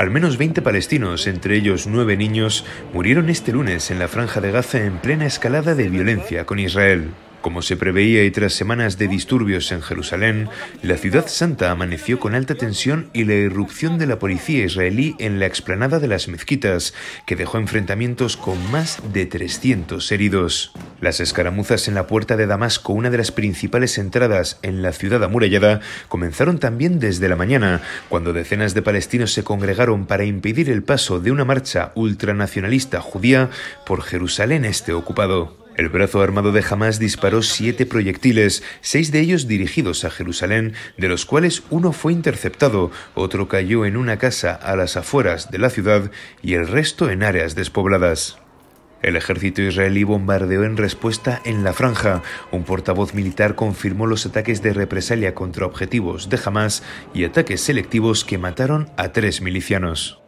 Al menos 20 palestinos, entre ellos 9 niños, murieron este lunes en la franja de Gaza en plena escalada de violencia con Israel. Como se preveía y tras semanas de disturbios en Jerusalén, la ciudad santa amaneció con alta tensión y la irrupción de la policía israelí en la explanada de las mezquitas, que dejó enfrentamientos con más de 300 heridos. Las escaramuzas en la puerta de Damasco, una de las principales entradas en la ciudad amurallada, comenzaron también desde la mañana, cuando decenas de palestinos se congregaron para impedir el paso de una marcha ultranacionalista judía por Jerusalén este ocupado. El brazo armado de Hamas disparó siete proyectiles, seis de ellos dirigidos a Jerusalén, de los cuales uno fue interceptado, otro cayó en una casa a las afueras de la ciudad y el resto en áreas despobladas. El ejército israelí bombardeó en respuesta en la franja. Un portavoz militar confirmó los ataques de represalia contra objetivos de Hamas y ataques selectivos que mataron a tres milicianos.